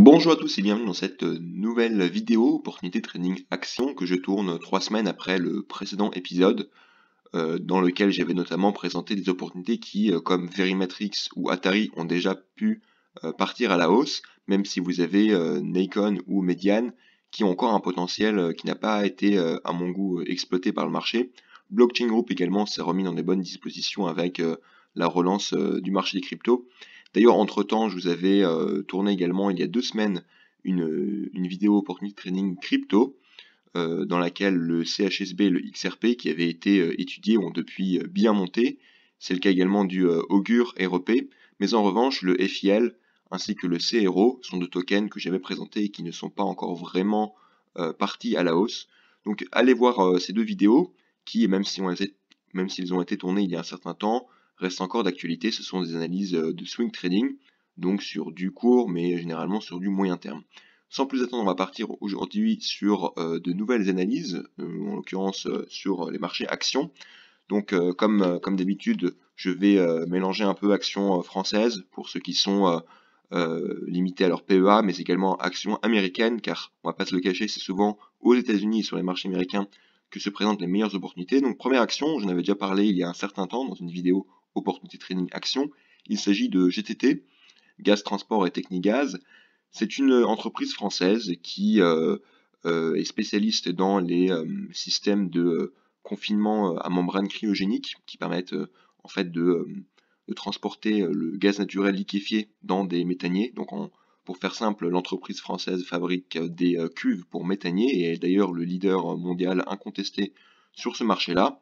Bonjour à tous et bienvenue dans cette euh, nouvelle vidéo opportunité trading action que je tourne trois semaines après le précédent épisode euh, dans lequel j'avais notamment présenté des opportunités qui euh, comme Verimatrix ou Atari ont déjà pu partir à la hausse même si vous avez Nikon ou Median qui ont encore un potentiel qui n'a pas été à mon goût exploité par le marché. Blockchain Group également s'est remis dans des bonnes dispositions avec la relance du marché des cryptos D'ailleurs, entre-temps, je vous avais euh, tourné également il y a deux semaines une, vidéo pour Opportunity Training Crypto, euh, dans laquelle le CHSB et le XRP qui avaient été euh, étudiés ont depuis bien monté. C'est le cas également du Augur REP, mais en revanche, le FIL ainsi que le CRO sont deux tokens que j'avais présentés et qui ne sont pas encore vraiment partis à la hausse. Donc allez voir ces deux vidéos qui, même même s'ils ont été tournés il y a un certain temps, reste encore d'actualité, ce sont des analyses euh, de swing trading, donc sur du court, mais généralement sur du moyen terme. Sans plus attendre, on va partir aujourd'hui sur euh, de nouvelles analyses, euh, en l'occurrence sur les marchés actions. Donc comme, d'habitude, je vais mélanger un peu actions françaises pour ceux qui sont limités à leur PEA, mais également actions américaines, car on ne va pas se le cacher, c'est souvent aux États-Unis et sur les marchés américains que se présentent les meilleures opportunités. Donc première action, j'en avais déjà parlé il y a un certain temps dans une vidéo opportunité training action. Il s'agit de GTT, Gaz Transport et Technigaz. C'est une entreprise française qui euh, euh, est spécialiste dans les euh, systèmes de confinement à membrane cryogénique qui permettent en fait de, transporter le gaz naturel liquéfié dans des méthaniers. Donc pour faire simple, l'entreprise française fabrique des cuves pour méthaniers et est d'ailleurs le leader mondial incontesté sur ce marché-là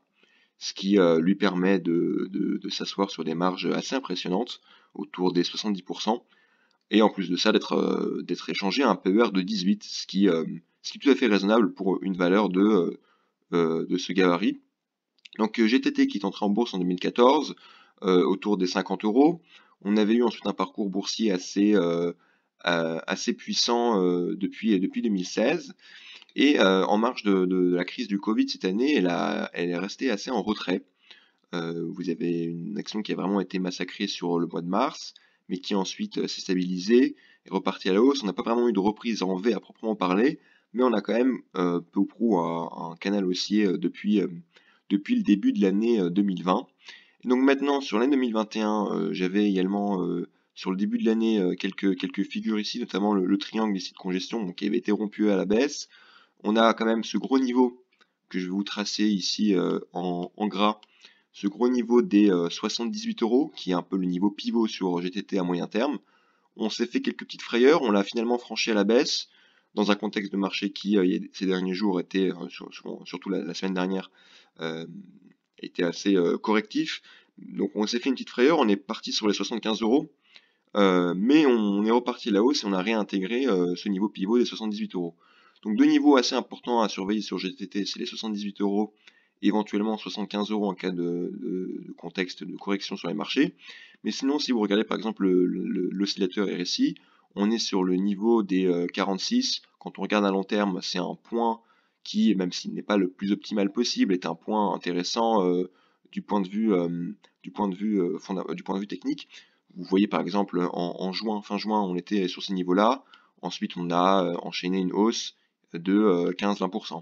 ce qui euh, lui permet de, s'asseoir sur des marges assez impressionnantes, autour des 70%, et en plus de ça d'être euh, échangé à un PER de 18, euh, ce qui, est tout à fait raisonnable pour une valeur de, de ce gabarit. Donc GTT qui est entré en bourse en 2014, autour des 50 euros. On avait eu ensuite un parcours boursier assez, assez puissant depuis, depuis 2016. Et euh, en marge de, la crise du Covid cette année, elle, est restée assez en retrait. Euh, vous avez une action qui a vraiment été massacrée sur le mois de mars, mais qui ensuite euh, s'est stabilisée et repartie à la hausse. On n'a pas vraiment eu de reprise en V à proprement parler, mais on a quand même peu ou prou un, canal haussier depuis, le début de l'année 2020. donc maintenant, sur l'année 2021, j'avais également sur le début de l'année quelques, figures ici, notamment le, triangle ici de congestion qui avait été rompu à la baisse on a quand même ce gros niveau que je vais vous tracer ici euh, en, gras, ce gros niveau des 78 euh, euros, qui est un peu le niveau pivot sur GTT à moyen terme. On s'est fait quelques petites frayeurs, on l'a finalement franchi à la baisse, dans un contexte de marché qui, euh, ces derniers jours, était, surtout la, semaine dernière, était assez correctif. Donc on s'est fait une petite frayeur, on est parti sur les 75 euros, mais on, est reparti là la hausse et on a réintégré ce niveau pivot des 78 euros. Donc deux niveaux assez importants à surveiller sur GTT, c'est les 78 euros éventuellement 75 euros en cas de, contexte de correction sur les marchés. Mais sinon, si vous regardez par exemple l'oscillateur RSI, on est sur le niveau des 46. Euh, Quand on regarde à long terme, c'est un point qui, même s'il n'est pas le plus optimal possible, est un point intéressant du point de vue, technique. Vous voyez par exemple en, juin, fin juin, on était sur ces niveaux-là. Ensuite, on a euh, enchaîné une hausse de 15-20%. Euh,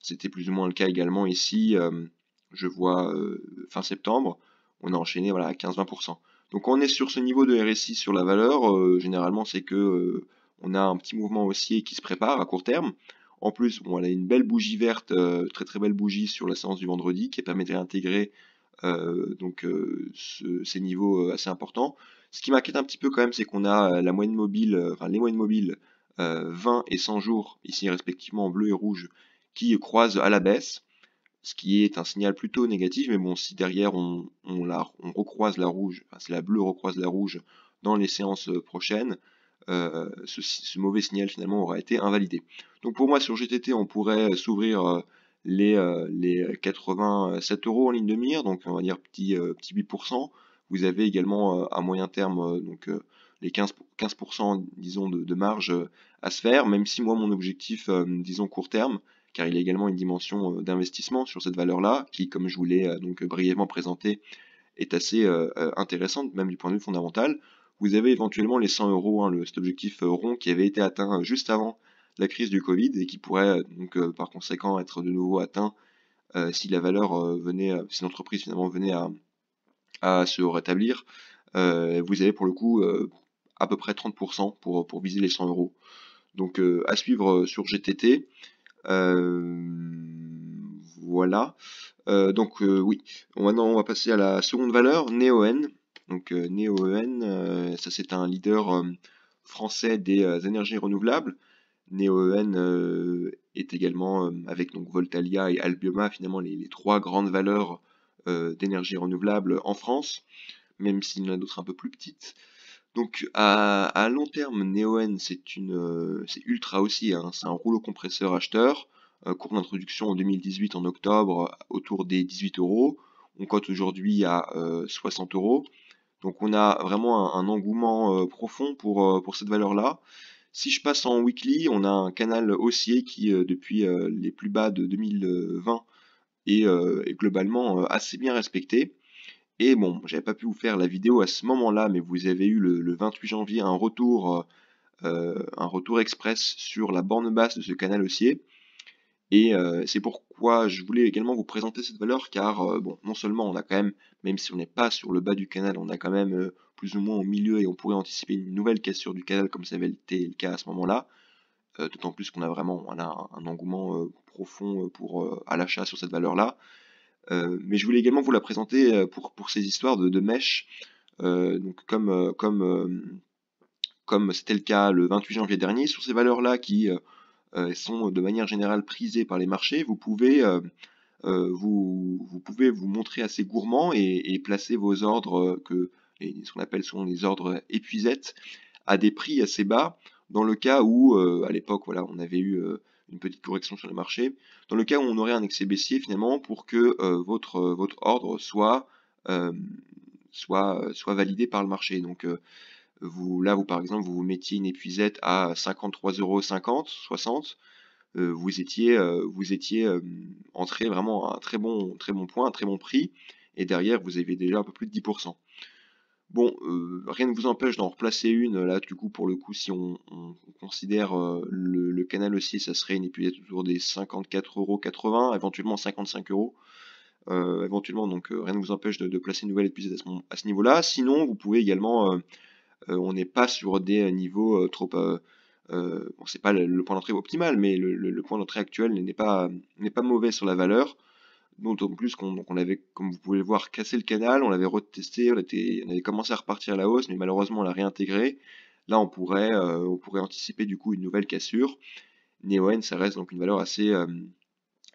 C'était plus ou moins le cas également ici, euh, je vois euh, fin septembre, on a enchaîné voilà, à 15-20%. Donc on est sur ce niveau de RSI sur la valeur, généralement c'est que on a un petit mouvement haussier qui se prépare à court terme. En plus, on a une belle bougie verte, très très belle bougie sur la séance du vendredi qui permet d'intégrer donc, ces niveaux assez importants. Ce qui m'inquiète un petit peu quand même, c'est qu'on a la moyenne mobile, enfin les moyennes mobiles 20 euh, et 100 jours, ici respectivement en bleu et rouge, qui croisent à la baisse, ce qui est un signal plutôt négatif, mais bon, si derrière on, recroise la rouge, enfin, si la bleue recroise la rouge dans les séances euh, prochaines, euh, ce, mauvais signal finalement aura été invalidé. Donc pour moi sur GTT, on pourrait s'ouvrir les, les 87 euros en ligne de mire, donc on va dire petit, petit 8%. Vous avez également à moyen terme, donc les 15%, disons, de, marge euh, à se faire, même si moi, mon objectif, euh, disons, court terme, car il y a également une dimension euh, d'investissement sur cette valeur-là, qui, comme je vous l'ai donc brièvement présenté, est assez intéressante, même du point de vue fondamental. Vous avez éventuellement les 100 euros, hein, le, cet objectif rond qui avait été atteint juste avant la crise du Covid et qui pourrait donc par conséquent être de nouveau atteint si la valeur venait, si l'entreprise finalement venait à, se rétablir. vous avez pour le coup à peu près 30% pour, pour viser les 100 euros. Donc euh, à suivre euh, sur GTT. Euh, voilà. donc oui, maintenant on va passer à la seconde valeur, NeoN. E donc NeoN, e ça c'est un leader français des énergies renouvelables. NeoEN e est également, avec donc Voltalia et Albioma, finalement les, trois grandes valeurs d'énergie renouvelable en France, même s'il y en a d'autres un peu plus petites. Donc à, long terme, Neoen, c'est une euh, c'est ultra aussi, hein. c'est un rouleau compresseur acheteur, euh, cours d'introduction en 2018 en octobre autour des 18 euros, on cote aujourd'hui à 60 euh, euros. Donc on a vraiment un, engouement profond pour, cette valeur-là. Si je passe en weekly, on a un canal haussier qui, depuis les plus bas de 2020, est globalement assez bien respecté. Et bon, j'avais pas pu vous faire la vidéo à ce moment-là, mais vous avez eu le, 28 janvier un retour, euh, euh, un retour express sur la borne basse de ce canal haussier. Et euh, c'est pourquoi je voulais également vous présenter cette valeur, car bon, non seulement on a quand même, même si on n'est pas sur le bas du canal, on a quand même plus ou moins au milieu et on pourrait anticiper une nouvelle cassure du canal comme ça avait été le cas à ce moment-là. D'autant plus qu'on a vraiment un, un engouement profond pour, à l'achat sur cette valeur-là. Euh, mais je voulais également vous la présenter euh, pour, ces histoires de, mèches. Euh, donc comme c'était le cas le 28 janvier dernier, sur ces valeurs-là qui sont de manière générale prisées par les marchés, vous pouvez vous, pouvez vous montrer assez gourmand et, placer vos ordres, ce qu'on appelle souvent les ordres épuisettes, à des prix assez bas. Dans le cas où, à l'époque, voilà, on avait eu une petite correction sur le marché, dans le cas où on aurait un excès baissier finalement pour que euh, votre, euh, votre ordre soit, euh, soit, soit validé par le marché. Donc vous, là, vous par exemple, vous vous mettiez une épuisette à 53,50€, 60, vous étiez, vous étiez entré vraiment à un très bon, très bon point, un très bon prix, et derrière vous avez déjà un peu plus de 10%. Bon, euh, rien ne vous empêche d'en replacer une. Là, du coup, pour le coup, si on, considère euh, le, canal aussi, ça serait une épuisette autour des 54,80€, éventuellement 55 euros. Euh, éventuellement, donc rien ne vous empêche de, placer une nouvelle épuisette à ce, niveau-là. Sinon, vous pouvez également, on n'est pas sur des niveaux trop, bon, c'est pas le, point d'entrée optimal, mais le, point d'entrée actuel n'est pas mauvais sur la valeur d'autant plus qu'on avait, comme vous pouvez le voir, cassé le canal, on l'avait retesté, on, on, avait commencé à repartir à la hausse, mais malheureusement on l'a réintégré. Là, on pourrait, euh, on pourrait anticiper du coup une nouvelle cassure. NEON, ça reste donc une valeur assez, euh,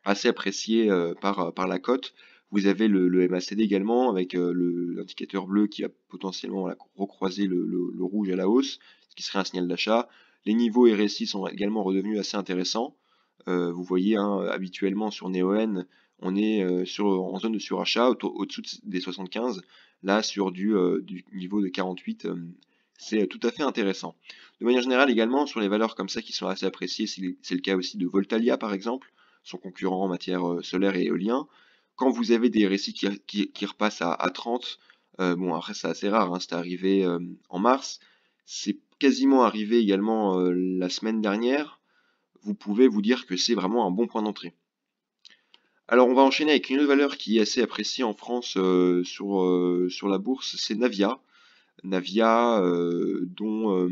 assez appréciée euh, par, la cote. Vous avez le, MACD également avec l'indicateur bleu qui a potentiellement recroisé recroiser le, rouge à la hausse, ce qui serait un signal d'achat. Les niveaux RSI sont également redevenus assez intéressants. vous voyez, hein, habituellement sur NEON on est euh, sur, en zone de surachat au-dessous des 75, là sur du, euh, niveau de 48, euh, c'est tout à fait intéressant. De manière générale également, sur les valeurs comme ça qui sont assez appréciées, c'est le cas aussi de Voltalia par exemple, son concurrent en matière solaire et éolien. Quand vous avez des récits qui, repassent à, 30, bon après c'est assez rare, hein, c'est arrivé en mars, c'est quasiment arrivé également la semaine dernière, vous pouvez vous dire que c'est vraiment un bon point d'entrée. Alors on va enchaîner avec une autre valeur qui est assez appréciée en France euh, sur, euh, sur la bourse, c'est Navia. Navia euh, dont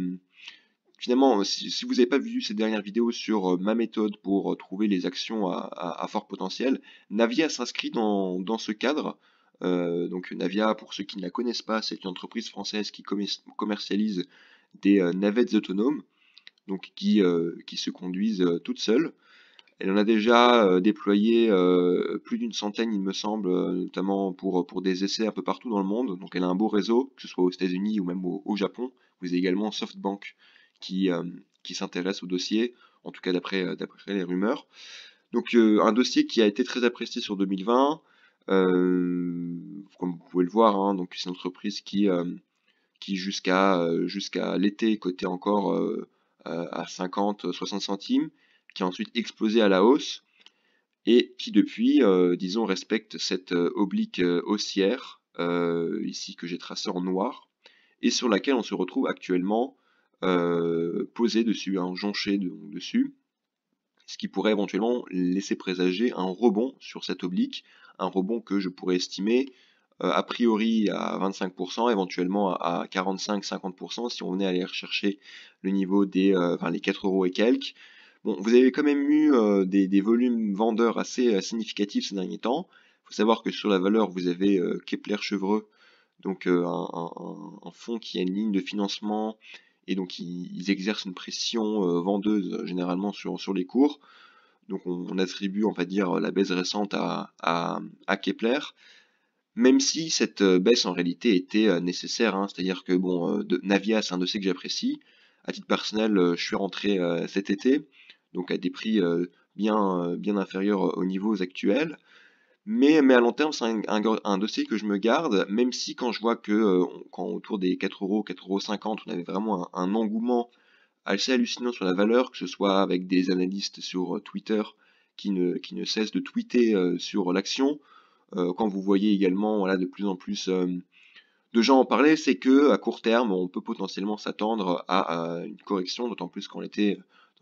finalement si, vous n'avez pas vu cette dernière vidéo sur ma méthode pour trouver les actions à, fort potentiel, Navia s'inscrit dans, dans, ce cadre. donc Navia, pour ceux qui ne la connaissent pas, c'est une entreprise française qui commercialise des navettes autonomes, donc qui, qui se conduisent toutes seules. Elle en a déjà euh, déployé euh, plus d'une centaine, il me semble, euh, notamment pour, pour des essais un peu partout dans le monde. Donc elle a un beau réseau, que ce soit aux États-Unis ou même au, Japon. Vous avez également SoftBank qui, s'intéresse au dossier, en tout cas d'après les rumeurs. Donc un dossier qui a été très apprécié sur 2020. comme vous pouvez le voir, hein, c'est une entreprise qui, qui jusqu'à jusqu'à l'été cotait encore à 50, 60 centimes qui a ensuite explosé à la hausse et qui depuis, euh, disons, respecte cette euh, oblique euh, haussière, ici que j'ai tracée en noir, et sur laquelle on se retrouve actuellement posé dessus, en hein, jonché dessus, ce qui pourrait éventuellement laisser présager un rebond sur cette oblique, un rebond que je pourrais estimer a priori à 25%, éventuellement à 45-50% si on venait à aller rechercher le niveau des les 4 euros et quelques, Bon, vous avez quand même eu euh, des, volumes vendeurs assez euh, significatifs ces derniers temps. Il faut savoir que sur la valeur, vous avez euh, Kepler-Chevreux, donc un, fonds qui a une ligne de financement et donc ils, exercent une pression vendeuse généralement sur, les cours. Donc on, attribue, on va dire, la baisse récente à, Kepler même si cette baisse en réalité était nécessaire, hein. c'est-à-dire que bon, de, Navia c'est un dossier que j'apprécie, à titre personnel je suis rentré cet été, donc à des prix euh, bien, euh, bien inférieurs aux niveaux actuels. Mais, mais à long terme, c'est un, dossier que je me garde, même si quand je vois que euh, quand autour des 4 euros, 4,50 on avait vraiment un, engouement assez hallucinant sur la valeur, que ce soit avec des analystes sur Twitter qui ne, qui ne cessent de tweeter sur l'action, quand vous voyez également voilà, de plus en plus de gens en parler, c'est que à court terme, on peut potentiellement s'attendre à, une correction, d'autant plus qu'on était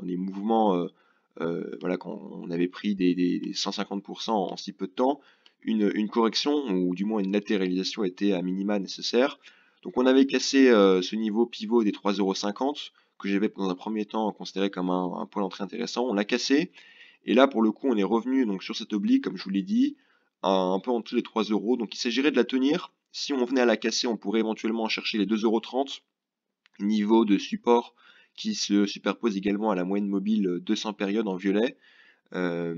les des mouvements, euh, euh, voilà, quand on avait pris des, 150% en si peu de temps, une, correction ou du moins une latéralisation était à minima nécessaire. Donc on avait cassé euh, ce niveau pivot des 3,50€ que j'avais dans un premier temps considéré comme un, point d'entrée intéressant. On l'a cassé et là pour le coup on est revenu donc sur cette oblique comme je vous l'ai dit un, peu en dessous des 3 euros. Donc il s'agirait de la tenir. Si on venait à la casser, on pourrait éventuellement chercher les 2,30€ niveau de support qui se superpose également à la moyenne mobile 200 euh, périodes en violet. Euh,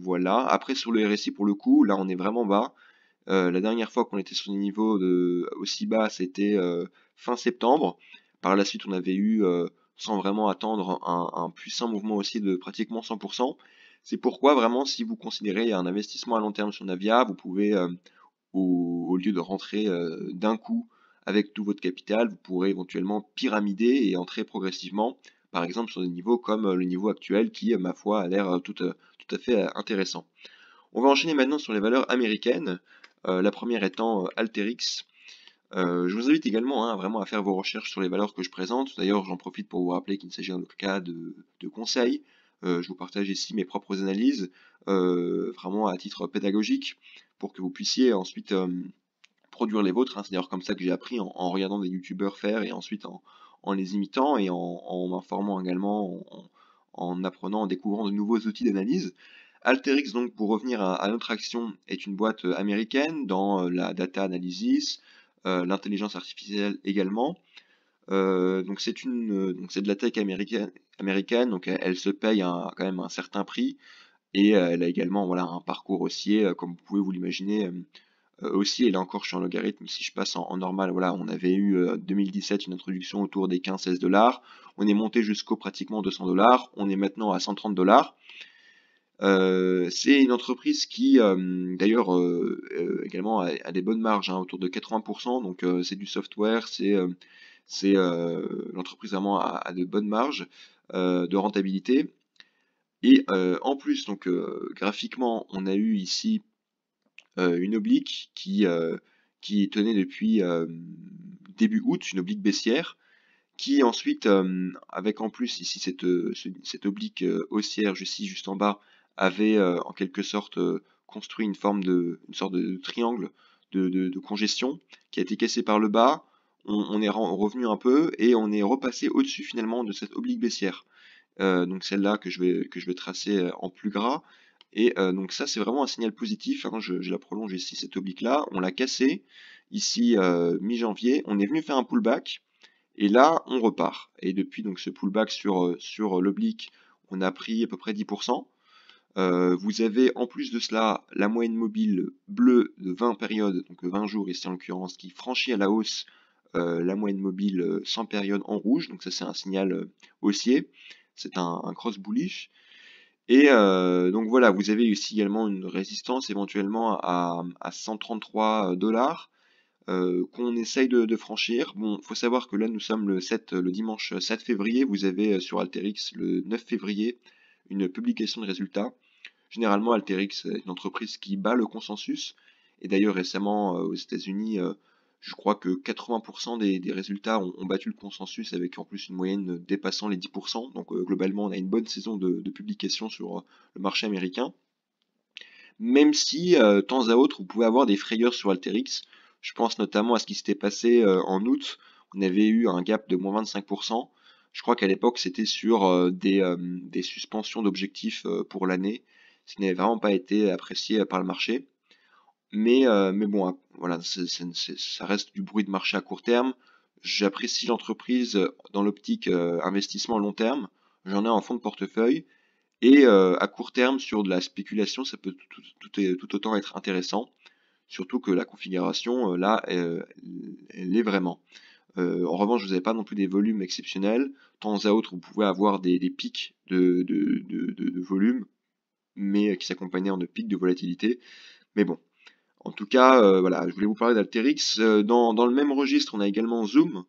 voilà. Après, sur le RSI, pour le coup, là, on est vraiment bas. Euh, la dernière fois qu'on était sur des niveaux de, aussi bas, c'était fin septembre. Par la suite, on avait eu, sans vraiment attendre, un, puissant mouvement aussi de pratiquement 100%. C'est pourquoi, vraiment, si vous considérez un investissement à long terme sur Navia, vous pouvez, au, lieu de rentrer d'un coup avec tout votre capital, vous pourrez éventuellement pyramider et entrer progressivement, par exemple sur des niveaux comme euh, le niveau actuel qui, euh, ma foi, a l'air euh, tout, à fait intéressant. On va enchaîner maintenant sur les valeurs américaines, la première étant Alterix. je vous invite également hein, vraiment à faire vos recherches sur les valeurs que je présente. D'ailleurs, j'en profite pour vous rappeler qu'il ne s'agit en aucun cas de, conseils. je vous partage ici mes propres analyses, vraiment à titre pédagogique, pour que vous puissiez ensuite produire les vôtres. Hein. C'est d'ailleurs comme ça que j'ai appris en, regardant des youtubeurs faire et ensuite en, les imitant et en, m'informant également, en, apprenant, en découvrant de nouveaux outils d'analyse. Alteryx, donc pour revenir à, notre action, est une boîte euh, américaine dans euh, la data analysis, euh, l'intelligence artificielle également. donc c'est une, c'est de la tech américaine, américaine donc elle, se paye quand même un certain prix et elle a également voilà un parcours haussier comme vous pouvez vous l'imaginer euh, aussi, et là encore, je suis en logarithme, si je passe en, normal, voilà, on avait eu en euh, 2017 une introduction autour des 15-16 dollars, on est monté jusqu'au pratiquement 200 dollars, on est maintenant à 130 dollars. Euh, c'est une entreprise qui, d'ailleurs, également a, des bonnes marges, hein, autour de 80%. Donc, c'est du software, c'est c'est l'entreprise vraiment a, a, de bonnes marges de rentabilité. Et en plus, donc graphiquement, on a eu ici euh, une oblique qui, euh, tenait depuis euh, début août, une oblique baissière, qui ensuite, avec en plus ici cette, oblique haussière, ici juste en bas, avait en quelque sorte construit une forme de une sorte de, triangle de, congestion qui a été cassé par le bas. On, est revenu un peu et on est repassé au-dessus finalement de cette oblique baissière. donc celle-là que je vais tracer en plus gras et euh, donc ça, c'est vraiment un signal positif. Hein. Je, la prolonge ici, cette oblique-là. On l'a cassé, ici euh, mi-janvier. On est venu faire un pullback. Et là, on repart. Et depuis donc ce pullback sur, euh, l'oblique, on a pris à peu près 10%. vous avez en plus de cela la moyenne mobile bleue de 20 périodes, donc 20 jours ici en l'occurrence, qui franchit à la hausse la moyenne mobile sans période en rouge, donc ça c'est un signal haussier, c'est un, un, cross bullish. Et euh, donc voilà, vous avez ici également une résistance éventuellement à, 133 euh, dollars euh, qu'on essaye de, franchir. Bon, il faut savoir que là nous sommes le 7, le dimanche 7 février. Vous avez sur Alterix le 9 février une publication de résultats. Généralement, Alterix est une entreprise qui bat le consensus. Et d'ailleurs récemment aux États-Unis, je crois que 80% des, résultats ont, battu le consensus avec en plus une moyenne dépassant les 10%. Donc euh, globalement, on a une bonne saison de, publication sur euh, le marché américain. Même si, euh, de temps à autre, vous pouvez avoir des frayeurs sur Alterix. Je pense notamment à ce qui s'était passé en août. On avait eu un gap de moins 25%. Je crois qu'à l'époque, c'était sur des, des, suspensions d'objectifs pour l'année, ce qui n'avait vraiment pas été apprécié par le marché. Euh, mais, bon, voilà, ça reste du bruit de marché à court terme. J'apprécie l'entreprise dans l'optique euh, investissement long terme. J'en ai en fond de portefeuille. Et euh, à court terme, sur de la spéculation, ça peut tout, tout, tout, autant être intéressant. Surtout que la configuration, euh, là, elle, est vraiment. en revanche, vous n'avez pas non plus des volumes exceptionnels. De temps à autre, vous pouvez avoir des, pics de, volume, mais qui s'accompagnaient de pics de volatilité. Mais bon, en tout cas, euh, voilà, je voulais vous parler d'Alterix. Euh, dans, le même registre, on a également Zoom.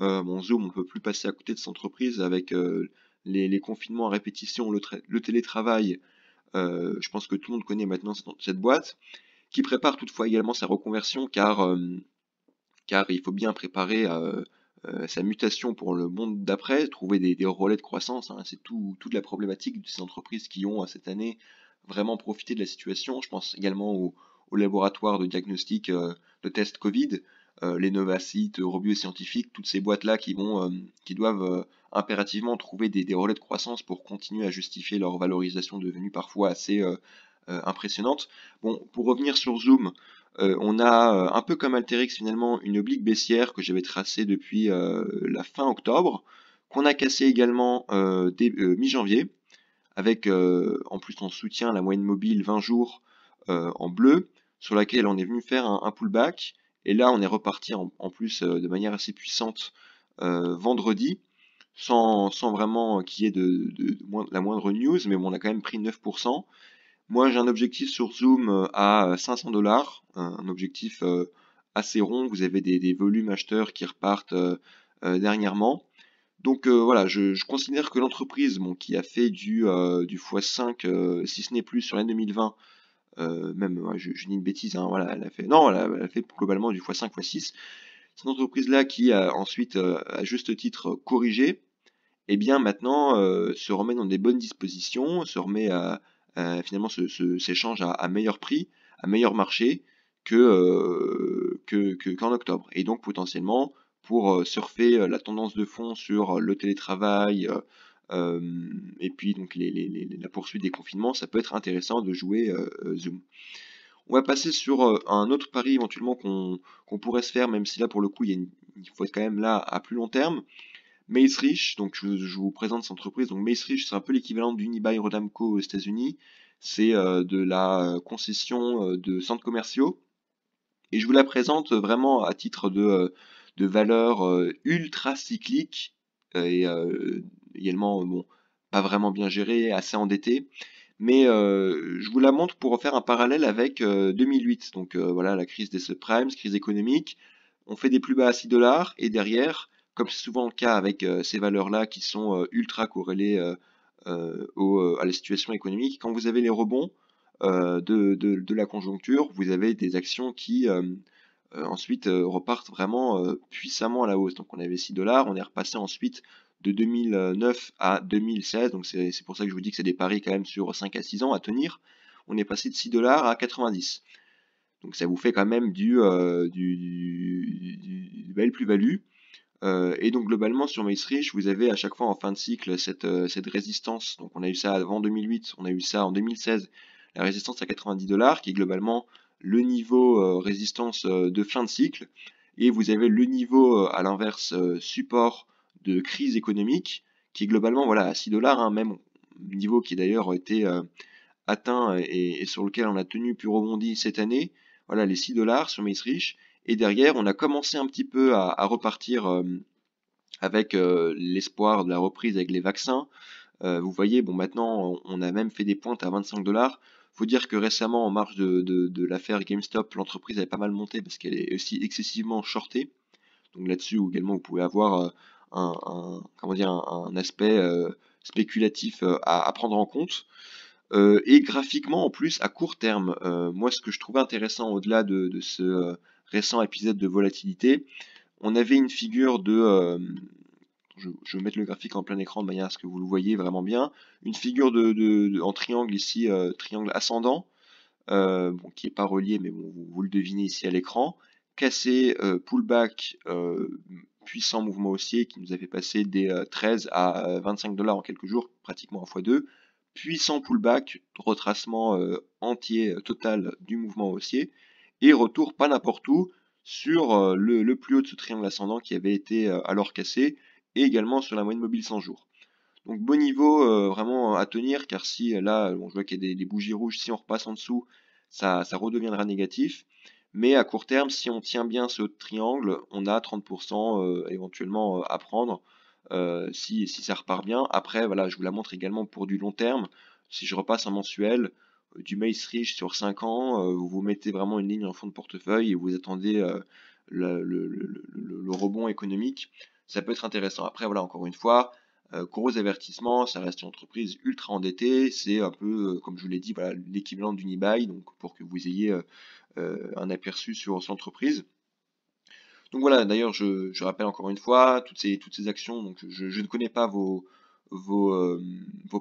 Euh, bon, Zoom, on ne peut plus passer à côté de cette entreprise avec les, confinements à répétition, le, télétravail. je pense que tout le monde connaît maintenant cette, boîte, qui prépare toutefois également sa reconversion, car, car il faut bien préparer sa mutation pour le monde d'après, trouver des, relais de croissance, hein. c'est toute la problématique de ces entreprises qui ont cette année vraiment profité de la situation. Je pense également aux, aux laboratoire de diagnostic euh, de test Covid, euh, les Novacit, Robio Scientifique, toutes ces boîtes-là qui, vont, euh, qui doivent impérativement trouver des, relais de croissance pour continuer à justifier leur valorisation devenue parfois assez impressionnante. Bon, pour revenir sur Zoom, on a un peu comme Alterix finalement une oblique baissière que j'avais tracée depuis la fin octobre, qu'on a cassée également euh, mi-janvier, avec en plus en soutien la moyenne mobile 20 jours en bleu, sur laquelle on est venu faire un, pullback. Et là, on est reparti en, plus euh, de manière assez puissante euh, vendredi, sans, vraiment qu'il y ait de, la moindre news, mais on a quand même pris 9%. Moi, j'ai un objectif sur Zoom euh, à 500 dollars, un objectif assez rond. Vous avez des, volumes acheteurs qui repartent dernièrement. Donc voilà, je, considère que l'entreprise qui a fait du, du x5, si ce n'est plus, sur l'année 2020, euh, même, je, dis une bêtise, hein, voilà, elle a fait, non, elle a, fait globalement du x5, x6. Cette entreprise-là qui a ensuite, euh, à juste titre, corrigé, et eh bien maintenant euh, se remet dans des bonnes dispositions, se remet à, finalement s'échange à, meilleur prix, à meilleur marché que qu'en que, octobre. Et donc potentiellement, pour surfer la tendance de fond sur le télétravail, euh, et puis donc la poursuite des confinements, ça peut être intéressant de jouer euh, euh, Zoom. On va passer sur un autre pari éventuellement qu'on pourrait se faire, même si là pour le coup il, faut être quand même là à plus long terme. Mace Rich, donc je, vous présente cette entreprise. Donc Mace Rich, c'est un peu l'équivalent d'Unibail Rodamco aux États-Unis. C'est de la concession de centres commerciaux. Et je vous la présente vraiment à titre de, valeur ultra cyclique et également euh, bon, pas vraiment bien géré, assez endetté. Mais euh, je vous la montre pour faire un parallèle avec 2008. Euh, Donc voilà, la crise des subprimes, crise économique. On fait des plus bas à 6 dollars et derrière, comme c'est souvent le cas avec ces valeurs-là qui sont ultra corrélées à la situation économique, quand vous avez les rebonds de, de, la conjoncture, vous avez des actions qui ensuite repartent vraiment puissamment à la hausse. Donc on avait 6 dollars, on est repassé ensuite de 2009 à 2016, donc c'est pour ça que je vous dis que c'est des paris quand même sur 5 à 6 ans à tenir, on est passé de 6 dollars à 90. Donc ça vous fait quand même du, bel euh, du, belle plus-value. Euh, et donc globalement sur Mace vous avez à chaque fois en fin de cycle cette, euh, cette, résistance. Donc on a eu ça avant 2008, on a eu ça en 2016, la résistance à 90 dollars, qui est globalement le niveau résistance de fin de cycle. Et vous avez le niveau à l'inverse support de crise économique qui est globalement voilà, à 6 dollars, hein, même niveau qui d'ailleurs a été euh, atteint et, sur lequel on a tenu puis rebondi cette année. Voilà les 6 dollars sur Mace Rich. Et derrière, on a commencé un petit peu à, repartir euh, avec euh, l'espoir de la reprise avec les vaccins. vous voyez, bon maintenant, on a même fait des pointes à 25 dollars. Faut dire que récemment, en marge de, de l'affaire GameStop, l'entreprise avait pas mal monté parce qu'elle est aussi excessivement shortée. Donc là-dessus, également, vous pouvez avoir un, comment dire, un, aspect euh, spéculatif euh, à, prendre en compte. Euh, et graphiquement, en plus, à court terme, moi, ce que je trouve intéressant au-delà de, ce récent épisode de volatilité, on avait une figure de... Je, vais mettre le graphique en plein écran de manière à ce que vous le voyez vraiment bien. Une figure de, en triangle ici, triangle ascendant, bon, qui n'est pas relié, mais bon, vous, le devinez ici à l'écran, cassé, pullback, puissant mouvement haussier qui nous avait passé des 13 euh, à 25 euh, dollars en quelques jours, pratiquement en x2. Puissant pullback, retracement euh, entier total du mouvement haussier. Et retour pas n'importe où sur le, plus haut de ce triangle ascendant qui avait été alors cassé. Et également sur la moyenne mobile 100 jours. Donc bon niveau vraiment à tenir car si là on voit qu'il y a des, bougies rouges, si on repasse en dessous, ça redeviendra négatif. Mais à court terme, si on tient bien ce triangle, on a 30% euh, éventuellement euh, à prendre euh, si, ça repart bien. Après, voilà, je vous la montre également pour du long terme. Si je repasse un mensuel, du Mace Rich sur 5 ans, vous mettez vraiment une ligne en fond de portefeuille et vous attendez le, rebond économique. Ça peut être intéressant. Après, voilà, encore une fois, gros avertissement, ça reste une entreprise ultra endettée, c'est un peu, comme je vous l'ai dit, l'équivalent voilà, d'une d'Unibail, donc pour que vous ayez euh, un aperçu sur, cette entreprise. Donc voilà, d'ailleurs, je, rappelle encore une fois, toutes ces, toutes ces actions, donc je, ne connais pas vos, vos, euh,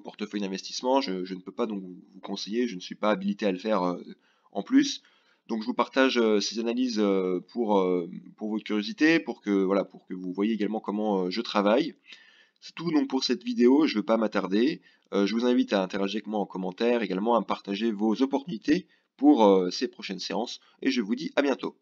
portefeuilles d'investissement, je, ne peux pas donc vous, conseiller, je ne suis pas habilité à le faire euh, en plus. Donc je vous partage ces analyses pour, pour votre curiosité, pour que, voilà, pour que vous voyez également comment je travaille. C'est tout donc pour cette vidéo, je ne veux pas m'attarder. je vous invite à interagir avec moi en commentaire, également à partager vos opportunités pour euh, ces prochaines séances et je vous dis à bientôt.